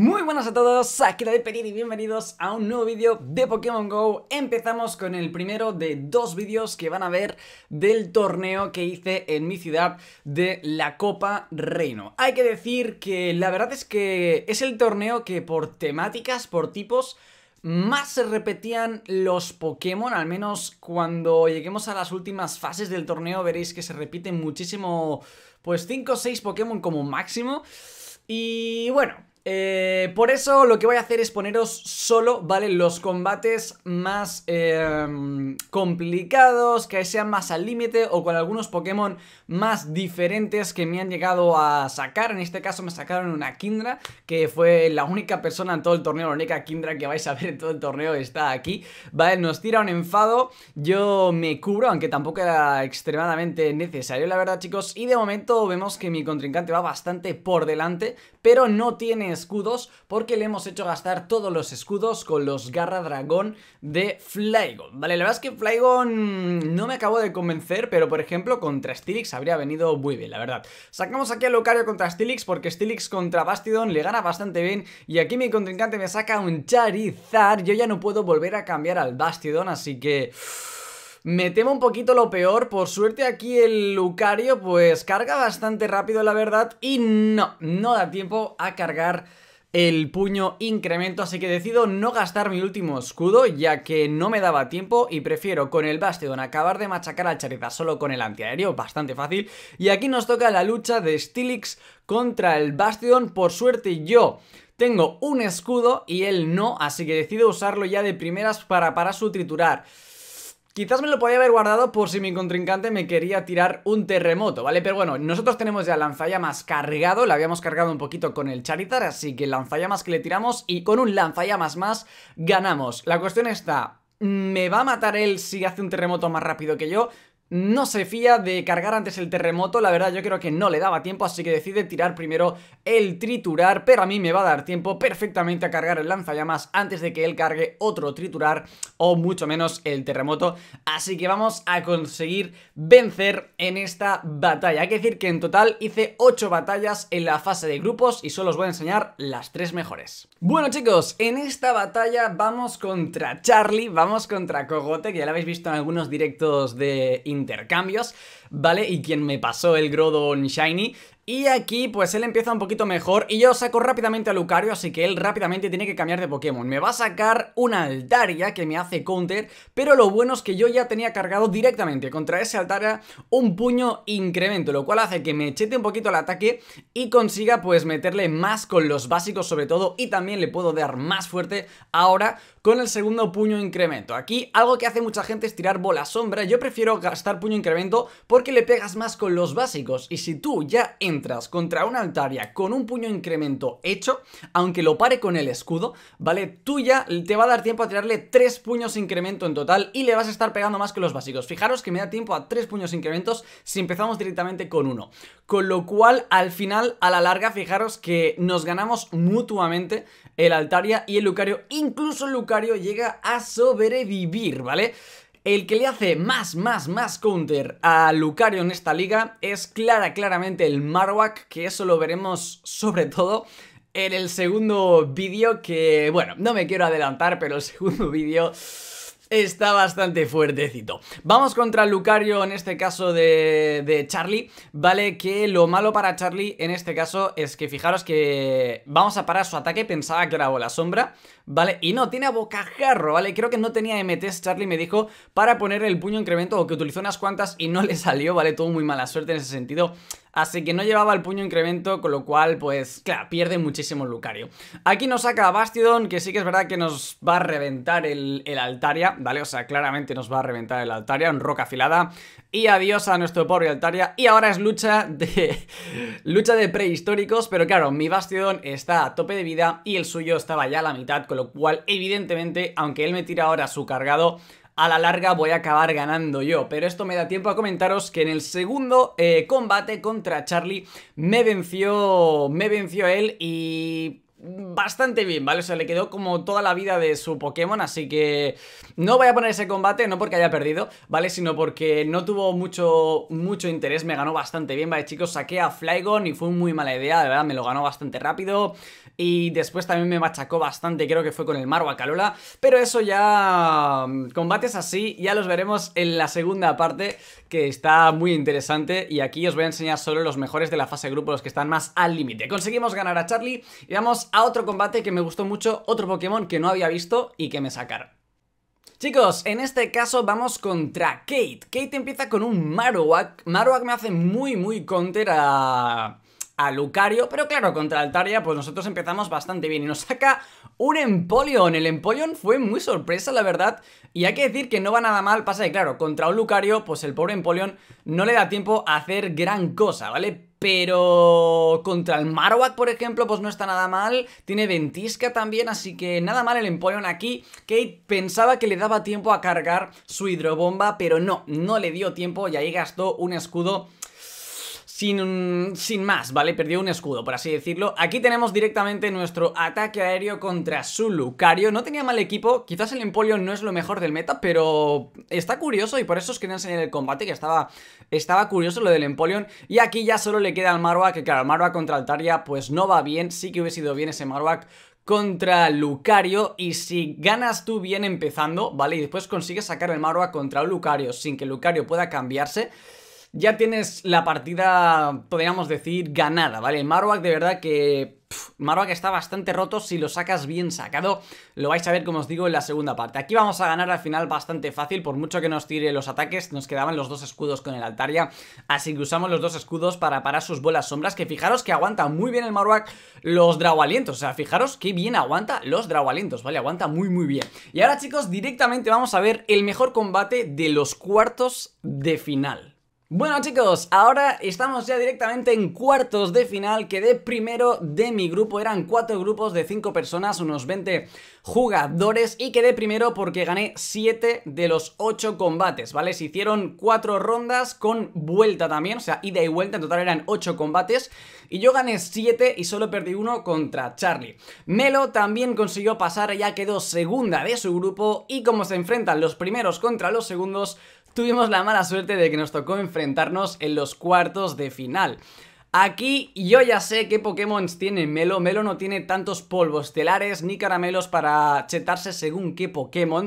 Muy buenas a todos, aquí de pedir y bienvenidos a un nuevo vídeo de Pokémon GO. Empezamos con el primero de dos vídeos que van a ver del torneo que hice en mi ciudad de la Copa Reino. Hay que decir que la verdad es que es el torneo que por temáticas, por tipos, más se repetían los Pokémon, al menos cuando lleguemos a las últimas fases del torneo veréis que se repiten muchísimo, pues 5 o 6 Pokémon como máximo. Y bueno, eh, por eso lo que voy a hacer es poneros solo, ¿vale? Los combates más em, complicados, que sean más al límite o con algunos Pokémon más diferentes que me han llegado a sacar. En este caso me sacaron una Kindra, que fue la única persona en todo el torneo, la única Kindra que vais a ver en todo el torneo está aquí, ¿vale? Nos tira un enfado, yo me cubro, aunque tampoco era extremadamente necesario, la verdad, chicos. Y de momento vemos que mi contrincante va bastante por delante, pero no tiene escudos porque le hemos hecho gastar todos los escudos con los Garra Dragón de Flygon. Vale, la verdad es que Flygon no me acabo de convencer, pero por ejemplo contra Stilix habría venido muy bien, la verdad. Sacamos aquí a Lucario contra Stilix porque Stilix contra Bastidon le gana bastante bien y aquí mi contrincante me saca un Charizard. Yo ya no puedo volver a cambiar al Bastidon, así que... Me temo un poquito lo peor, por suerte aquí el Lucario pues carga bastante rápido la verdad y no, no da tiempo a cargar el puño incremento, así que decido no gastar mi último escudo ya que no me daba tiempo y prefiero con el Bastion acabar de machacar al Charizard solo con el antiaéreo, bastante fácil. Y aquí nos toca la lucha de Stilix contra el Bastion por suerte yo... Tengo un escudo y él no, así que decido usarlo ya de primeras para, para su triturar. Quizás me lo podía haber guardado por si mi contrincante me quería tirar un terremoto, ¿vale? Pero bueno, nosotros tenemos ya lanzallamas cargado, la habíamos cargado un poquito con el Charizard, así que lanzallamas que le tiramos y con un lanzallamas más ganamos. La cuestión está, ¿me va a matar él si hace un terremoto más rápido que yo? no se fía de cargar antes el terremoto, la verdad yo creo que no le daba tiempo, así que decide tirar primero el triturar, pero a mí me va a dar tiempo perfectamente a cargar el lanzallamas antes de que él cargue otro triturar o mucho menos el terremoto, así que vamos a conseguir vencer en esta batalla. Hay que decir que en total hice 8 batallas en la fase de grupos y solo os voy a enseñar las 3 mejores. Bueno chicos, en esta batalla vamos contra Charlie, vamos contra Cogote, que ya lo habéis visto en algunos directos de intercambios, ¿vale? Y quien me pasó el Grodon Shiny y aquí pues él empieza un poquito mejor y yo saco rápidamente a Lucario, así que él rápidamente tiene que cambiar de Pokémon. Me va a sacar una Altaria que me hace counter, pero lo bueno es que yo ya tenía cargado directamente contra ese Altaria un puño incremento, lo cual hace que me chete un poquito el ataque y consiga pues meterle más con los básicos sobre todo y también le puedo dar más fuerte ahora con el segundo puño incremento. Aquí algo que hace mucha gente es tirar bola sombra, yo prefiero gastar puño incremento porque le pegas más con los básicos y si tú ya en contra una Altaria con un puño incremento hecho, aunque lo pare con el escudo, ¿vale? Tú ya te va a dar tiempo a tirarle tres puños incremento en total y le vas a estar pegando más que los básicos. Fijaros que me da tiempo a tres puños incrementos si empezamos directamente con uno. Con lo cual, al final, a la larga, fijaros que nos ganamos mutuamente el Altaria y el Lucario. Incluso el Lucario llega a sobrevivir, ¿vale? El que le hace más, más, más counter a Lucario en esta liga es clara, claramente el Marwak, que eso lo veremos sobre todo en el segundo vídeo que, bueno, no me quiero adelantar, pero el segundo vídeo está bastante fuertecito. Vamos contra Lucario en este caso de, Charlie, ¿vale? Que lo malo para Charlie en este caso es que fijaros que vamos a parar su ataque, pensaba que era la sombra, ¿vale? Y no, tiene a bocajarro, ¿vale? Creo que no tenía MTs, Charlie me dijo, para poner el puño incremento o que utilizó unas cuantas y no le salió, ¿vale? Tuvo muy mala suerte en ese sentido. Así que no llevaba el puño incremento, con lo cual, pues, claro, pierde muchísimo Lucario. Aquí nos saca a que sí que es verdad que nos va a reventar el, el Altaria, ¿vale? O sea, claramente nos va a reventar el Altaria, en roca afilada. Y adiós a nuestro pobre Altaria. Y ahora es lucha de... lucha de prehistóricos, pero claro, mi Bastidon está a tope de vida y el suyo estaba ya a la mitad, con lo cual, evidentemente, aunque él me tira ahora su cargado a la larga voy a acabar ganando yo. Pero esto me da tiempo a comentaros que en el segundo eh, combate contra Charlie me venció, me venció él y bastante bien, ¿vale? O sea, le quedó como toda la vida de su Pokémon, así que no voy a poner ese combate, no porque haya perdido, ¿vale? Sino porque no tuvo mucho, mucho interés, me ganó bastante bien, ¿vale, chicos? Saqué a Flygon y fue muy mala idea, de verdad, me lo ganó bastante rápido y después también me machacó bastante, creo que fue con el Marwakalola pero eso ya... combates así, ya los veremos en la segunda parte, que está muy interesante y aquí os voy a enseñar solo los mejores de la fase grupo, los que están más al límite. Conseguimos ganar a Charlie y vamos a otro combate que me gustó mucho, otro Pokémon que no había visto y que me sacaron. Chicos, en este caso vamos contra Kate. Kate empieza con un Marowak. Marowak me hace muy, muy counter a... a Lucario, pero claro, contra Altaria, pues nosotros empezamos bastante bien y nos saca un Empoleon. El Empoleon fue muy sorpresa, la verdad, y hay que decir que no va nada mal, pasa que claro, contra un Lucario, pues el pobre Empoleon no le da tiempo a hacer gran cosa, ¿vale? Pero contra el Marowak, por ejemplo, pues no está nada mal. Tiene ventisca también, así que nada mal el Empoleon aquí. Kate pensaba que le daba tiempo a cargar su hidrobomba, pero no, no le dio tiempo y ahí gastó un escudo sin, sin más, ¿vale? Perdió un escudo, por así decirlo. Aquí tenemos directamente nuestro ataque aéreo contra su Lucario. No tenía mal equipo, quizás el Empolio no es lo mejor del meta, pero está curioso y por eso os quería enseñar el combate, que estaba, estaba curioso lo del Empolion. Y aquí ya solo le queda al Marwak, que claro, Marwak contra Altaria pues no va bien, sí que hubiese sido bien ese Marwak contra Lucario y si ganas tú bien empezando, ¿vale? Y después consigues sacar el Marowak contra Lucario sin que Lucario pueda cambiarse ya tienes la partida, podríamos decir, ganada, ¿vale? Marwak de verdad que... Marwak está bastante roto, si lo sacas bien sacado, lo vais a ver, como os digo, en la segunda parte. Aquí vamos a ganar al final bastante fácil, por mucho que nos tire los ataques, nos quedaban los dos escudos con el Altaria, así que usamos los dos escudos para parar sus bolas sombras, que fijaros que aguanta muy bien el Marwak los dragualientos o sea, fijaros que bien aguanta los dragualientos, ¿vale? Aguanta muy muy bien. Y ahora chicos, directamente vamos a ver el mejor combate de los cuartos de final. Bueno chicos, ahora estamos ya directamente en cuartos de final, quedé primero de mi grupo, eran cuatro grupos de cinco personas, unos 20 jugadores y quedé primero porque gané 7 de los 8 combates, ¿vale? Se hicieron cuatro rondas con vuelta también, o sea, ida y vuelta, en total eran 8 combates y yo gané 7 y solo perdí uno contra Charlie. Melo también consiguió pasar, ya quedó segunda de su grupo y como se enfrentan los primeros contra los segundos, tuvimos la mala suerte de que nos tocó enfrentarnos en los cuartos de final. Aquí yo ya sé qué Pokémon tiene Melo. Melo no tiene tantos polvos telares ni caramelos para chetarse según qué Pokémon.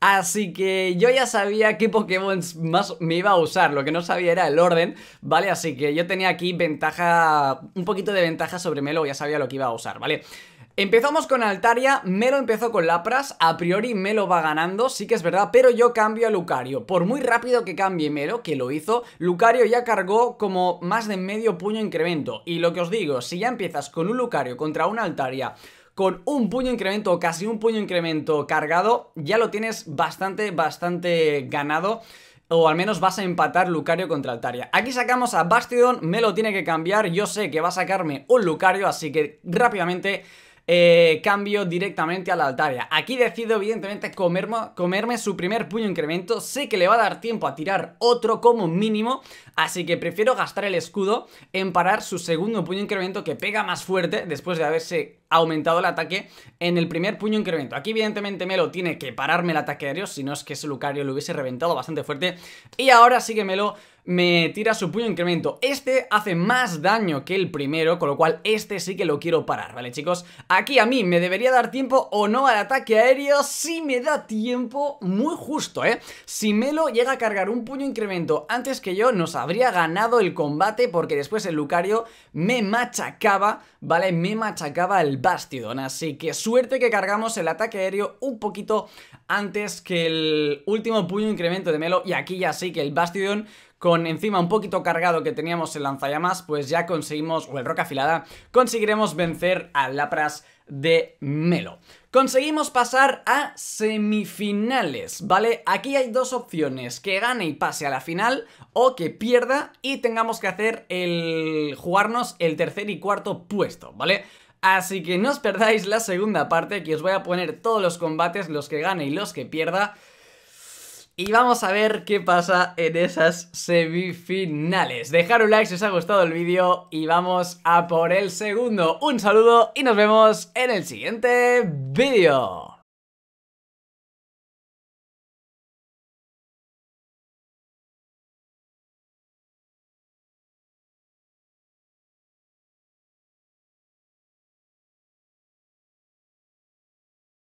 Así que yo ya sabía qué Pokémon más me iba a usar, lo que no sabía era el orden, ¿vale? Así que yo tenía aquí ventaja, un poquito de ventaja sobre Melo, ya sabía lo que iba a usar, ¿vale? Empezamos con Altaria, Melo empezó con Lapras, a priori Melo va ganando, sí que es verdad, pero yo cambio a Lucario. Por muy rápido que cambie Melo, que lo hizo, Lucario ya cargó como más de medio puño incremento. Y lo que os digo, si ya empiezas con un Lucario contra una Altaria con un puño incremento o casi un puño incremento cargado, ya lo tienes bastante, bastante ganado. O al menos vas a empatar Lucario contra Altaria. Aquí sacamos a Bastidon, me lo tiene que cambiar. Yo sé que va a sacarme un Lucario, así que rápidamente eh, cambio directamente a la altaria. Aquí decido evidentemente comerme, comerme su primer puño incremento. Sé que le va a dar tiempo a tirar otro como mínimo, así que prefiero gastar el escudo en parar su segundo puño incremento que pega más fuerte después de haberse aumentado el ataque en el primer puño incremento. Aquí evidentemente Melo tiene que pararme el ataque aéreo, si no es que ese Lucario lo hubiese reventado bastante fuerte. Y ahora sí que Melo me tira su puño incremento. Este hace más daño que el primero, con lo cual este sí que lo quiero parar, ¿vale, chicos? Aquí a mí me debería dar tiempo o no al ataque aéreo. Si me da tiempo, muy justo, ¿eh? Si Melo llega a cargar un puño incremento antes que yo, nos habría ganado el combate porque después el Lucario me machacaba, ¿vale? Me machacaba el Bastidón. Así que suerte que cargamos el ataque aéreo un poquito antes que el último puño incremento de Melo. Y aquí ya sí que el Bastidón con encima un poquito cargado que teníamos el lanzallamas, pues ya conseguimos, o el roca afilada, conseguiremos vencer a Lapras de Melo. Conseguimos pasar a semifinales, ¿vale? Aquí hay dos opciones, que gane y pase a la final o que pierda y tengamos que hacer el... jugarnos el tercer y cuarto puesto, ¿vale? Así que no os perdáis la segunda parte que os voy a poner todos los combates, los que gane y los que pierda y vamos a ver qué pasa en esas semifinales. Dejar un like si os ha gustado el vídeo y vamos a por el segundo. Un saludo y nos vemos en el siguiente vídeo.